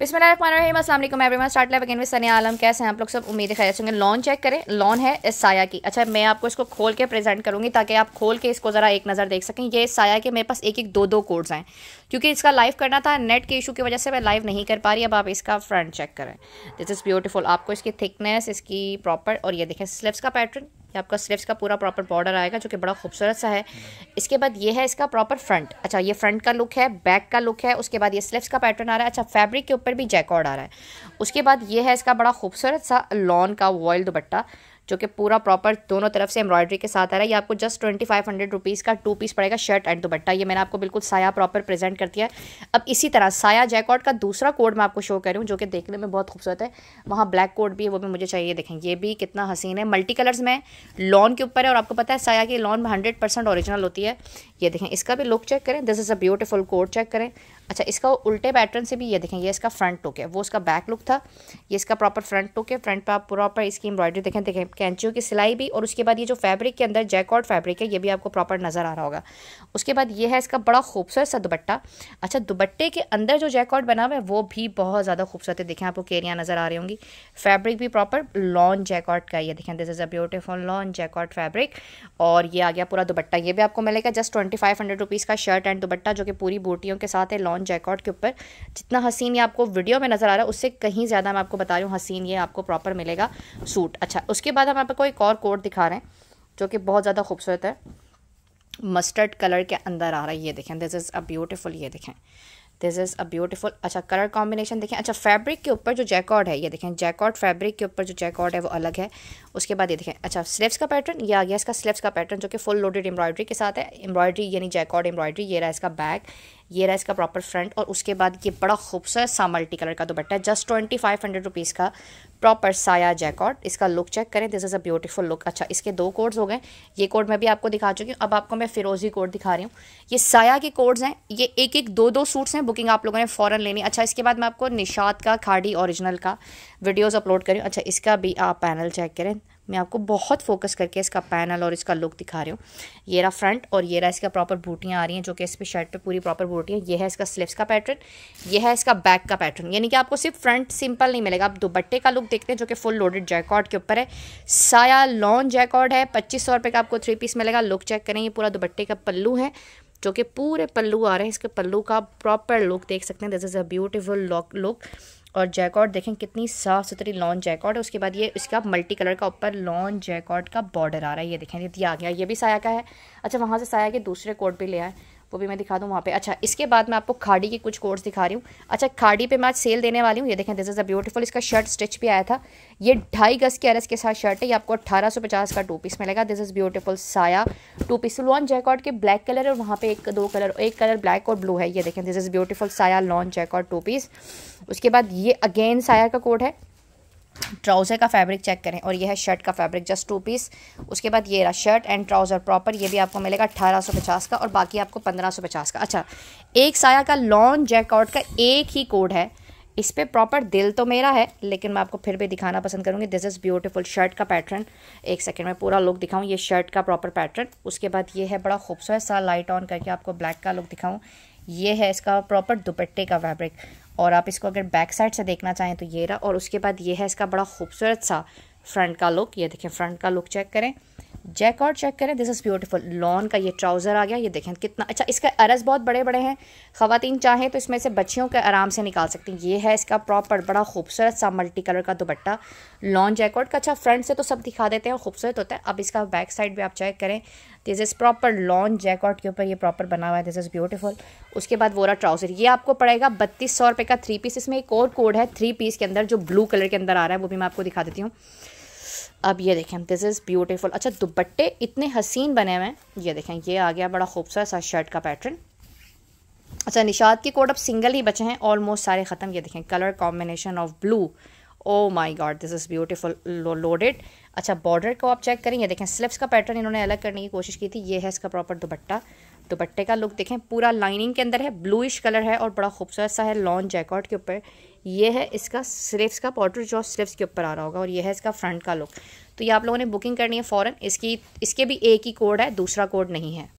बिसमिल everyone start live again with Alam कैसे हैं आप लोग सब उम्मीद खैर होंगे लॉन चेक करें लॉन है इस साया की अच्छा मैं आपको इसको खोल के प्रेजेंट करूँगी ताकि आप खोल के इसको ज़रा एक नज़र देख सकें ये साया के मेरे पास एक एक दो दो कोड्स हैं क्योंकि इसका लाइव करना था नेट के इशू की वजह से मैं लाइव नहीं कर पा रही अब आप इसका फ्रंट चेक करें दिस इज़ ब्यूटीफुल आपको इसकी थिकनेस इसकी प्रॉपर और ये देखें स्लिप्स का पैटर्न ये आपका स्लीव्स का पूरा प्रॉपर बॉर्डर आएगा जो कि बड़ा खूबसूरत सा है इसके बाद ये है इसका प्रॉपर फ्रंट अच्छा ये फ्रंट का लुक है बैक का लुक है उसके बाद ये स्लीव्स का पैटर्न आ रहा है अच्छा फैब्रिक के ऊपर भी जैकॉर्ड आ रहा है उसके बाद ये है इसका बड़ा खूबसूरत सा लॉन का वॉयल दुपट्टा जो कि पूरा प्रॉपर दोनों तरफ से एम्ब्रॉयडरी के साथ आ रहा है ये आपको just twenty five hundred rupees का टू पीस पड़ेगा शर्ट एंड दुपट्टा ये मैंने आपको बिल्कुल साया प्रॉपर प्रेजेंट कर दिया है अब इसी तरह साया जैकॉट का दूसरा कोड मैं आपको शो कर रही हूँ जो कि देखने में बहुत खूबसूरत है वहाँ ब्लैक कोड भी है वो भी मुझे चाहिए देखें ये भी कितना हसीन है मल्टी कलर्स में लॉन के ऊपर है और आपको पता है साया की लॉन हंड्रेड परसेंट ऑरिजिनल होती है ये देखें इसका भी लुक चेक करें this is a beautiful code check करें अच्छा इसका उल्टे पैटर्न से भी ये देखें ये इसका फ्रंट टुक है वो इसका बैक लुक था ये इसका प्रॉपर फ्रंट टुक है फ्रंट पर आप प्रॉपर इसकी एम्ब्रॉयडरी देखें देखें कैंचियों की सिलाई भी और उसके बाद ये जो फैब्रिक के अंदर जैकॉट फैब्रिक है ये भी आपको प्रॉपर नज़र आ रहा होगा उसके बाद ये है इसका बड़ा खूबसूरत सा दुपट्टा अच्छा दुपट्टे के अंदर जो जैकॉट बना हुआ है वो भी बहुत ज़्यादा खूबसूरत है देखें आपको केरियाँ नज़र आ रही होंगी फैब्रिक भी प्रॉपर लॉन्ग जैकॉट का ये देखें this is a beautiful long jacket fabric और ये आ गया पूरा दुपट्टा ये भी आपको मिलेगा just twenty five hundred rupees का शर्ट एंड दुपट्टा जो कि पूरी बूटियों के साथ है लॉन्ग जैकॉट के ऊपर जितना हसीन ये आपको वीडियो में नज़र आ रहा है उससे कहीं ज़्यादा मैं आपको बता रही हूँ हसीन ये आपको प्रॉपर मिलेगा सूट अच्छा उसके बाद बाद हम आपको एक और कोट दिखा रहे हैं जो कि बहुत ज़्यादा खूबसूरत है मस्टर्ड कलर के अंदर आ रहा है ये देखें दिस इज़ अ ब्यूटीफुल ये देखें दिस इज़ अ ब्यूटीफुल अच्छा कलर कॉम्बिनेशन देखें अच्छा फैब्रिक के ऊपर जो जैकॉर्ड है ये देखें जैकॉर्ड फैब्रिक के ऊपर जो जैकॉर्ड है वो अलग है उसके बाद ये देखें अच्छा स्लिप्स का पैटर्न ये आ गया इसका स्लिप्स का पैटर्न जो कि फुल लोडेड एम्ब्रॉयडरी के साथ है एम्ब्रॉयडरी यानी जैकॉर्ड एम्ब्रॉयडरी ये रहा इसका बैक ये रहा इसका प्रॉपर फ्रंट और उसके बाद ये बड़ा खूबसूरत सा मल्टी कलर का दुपट्टा है just twenty five hundred rupees का प्रॉपर साया जैकॉट इसका लुक चेक करें this is a beautiful look अच्छा इसके दो कोड्स हो गए ये कोड मैं भी आपको दिखा चुकी हूँ अब आपको मैं फिरोजी कोड दिखा रही हूँ ये साया के कोड्स हैं ये एक एक दो दो सूट्स हैं बुकिंग आप लोगों ने फ़ौरन लेनी अच्छा इसके बाद मैं आपको निशाद का खाड़ी ओरिजिनल का वीडियोज़ अपलोड करी अच्छा इसका भी आप पैनल चेक करें मैं आपको बहुत फोकस करके इसका पैनल और इसका लुक दिखा रही हूँ ये रहा फ्रंट और ये रहा इसका प्रॉपर बूटियाँ आ रही हैं जो कि इस पर शर्ट पर पूरी प्रॉपर बूटियाँ ये है इसका स्लिप्स का पैटर्न ये है इसका बैक का पैटर्न यानी कि आपको सिर्फ फ्रंट सिंपल नहीं मिलेगा आप दोपट्टे का लुक देखते हैं जो कि फुल लोडेड जैकॉट के ऊपर है साया लॉन्ग जैकॉर्ड है पच्चीस सौ रुपये का आपको थ्री पीस मिलेगा लुक चेक करें ये पूरा दुपट्टे का पल्लू है जो कि पूरे पल्लू आ रहे हैं इसके पल्लू का प्रॉपर लुक देख सकते हैं this is a beautiful look और जैकॉट देखें कितनी साफ़ सुथरी लॉन जैकॉट है उसके बाद ये इसका मल्टी कलर का ऊपर लॉन जैकॉट का बॉर्डर आ रहा है ये देखें ये आ गया ये भी साया का है अच्छा वहाँ से साया के दूसरे कोट भी ले आए वो भी मैं दिखा दूँ वहाँ पे अच्छा इसके बाद मैं आपको खाड़ी के कुछ कोर्स दिखा रही हूँ अच्छा खाड़ी पे मैं आज सेल देने वाली हूँ ये देखें दिस इज़ अ ब्यूटीफुल इसका शर्ट स्टिच भी आया था ये ढाई गज के अरस के साथ शर्ट है ये आपको अट्ठारह सौ पचास का टू पीस मिलेगा दिस इज़ ब्यूटीफुल साया टू पीस लॉन्च जैकॉट के ब्लैक कलर और वहाँ पर एक दो कलर एक कलर ब्लैक और ब्लू है ये देखें दिस इज़ ब्यूटीफुल साया लॉन्च जैकॉट टू पीस उसके बाद ये अगेन साया का कोड है ट्राउज़र का फैब्रिक चेक करें और यह है शर्ट का फैब्रिक जस्ट टू पीस उसके बाद ये रहा शर्ट एंड ट्राउज़र प्रॉपर ये भी आपको मिलेगा अट्ठारह सौ पचास का और बाकी आपको पंद्रह सौ पचास का अच्छा एक साया का लॉन्ग जैकआउट का एक ही कोड है इस पर प्रॉपर दिल तो मेरा है लेकिन मैं आपको फिर भी दिखाना पसंद करूँगी दिस इज़ ब्यूटिफुल शर्ट का पैटर्न एक सेकेंड में पूरा लुक दिखाऊँ ये शर्ट का प्रॉपर पैटर्न उसके बाद ये है बड़ा खूबसूरत सा लाइट ऑन करके आपको ब्लैक का लुक दिखाऊँ ये है इसका प्रॉपर दुपट्टे का फैब्रिक और आप इसको अगर बैक साइड से देखना चाहें तो ये रहा और उसके बाद ये है इसका बड़ा खूबसूरत सा फ्रंट का लुक ये देखें फ्रंट का लुक चेक करें जैक और चेक करें दिस इज़ ब्यूटीफुल लॉन का ये ट्राउज़र आ गया ये देखें कितना अच्छा इसका अरस बहुत बड़े बड़े हैं खातन चाहें तो इसमें से बच्चियों के आराम से निकाल सकती हैं ये है इसका प्रॉपर बड़ा खूबसूरत सा मल्टी कलर का दुपट्टा लॉन जैकॉट का अच्छा फ्रंट से तो सब दिखा देते हैं और खूबसूरत होता है अब इसका बैक साइड भी आप चेक करें this is proper lawn jacket के ऊपर ये प्रॉपर बना हुआ है दिस इज़ ब्यूटीफुल उसके बाद वोरा ट्राउज़र ये आपको पड़ेगा बत्तीस सौ रुपये का थ्री पीस इसमें एक और कोड है थ्री पीस के अंदर जो ब्लू कलर के अंदर आ रहा है वो भी मैं आपको दिखा देती हूँ अब ये देखें दिस इज़ ब्यूटीफुल अच्छा दुपट्टे इतने हसीन बने हुए हैं ये देखें ये आ गया बड़ा खूबसूरत सा शर्ट का पैटर्न अच्छा निशाद के कोड अब सिंगल ही बचे हैं ऑलमोस्ट सारे ख़त्म ये देखें colour combination of blue oh my god this is beautiful loaded अच्छा बॉर्डर को आप चेक करें ये देखें स्लिप्स का पैटर्न इन्होंने अलग करने की कोशिश की थी ये है इसका प्रॉपर दुपट्टा दुपट्टे का लुक देखें पूरा लाइनिंग के अंदर है ब्लूइश कलर है और बड़ा खूबसूरत सा है लॉन्ग जैकॉट के ऊपर ये है इसका स्लिप्स का पॉटर जो स्लिप्स के ऊपर आ रहा होगा और यह है इसका फ्रंट का लुक तो ये आप लोगों ने बुकिंग करनी है फ़ौरन इसकी इसके भी एक ही कोड है दूसरा कोड नहीं है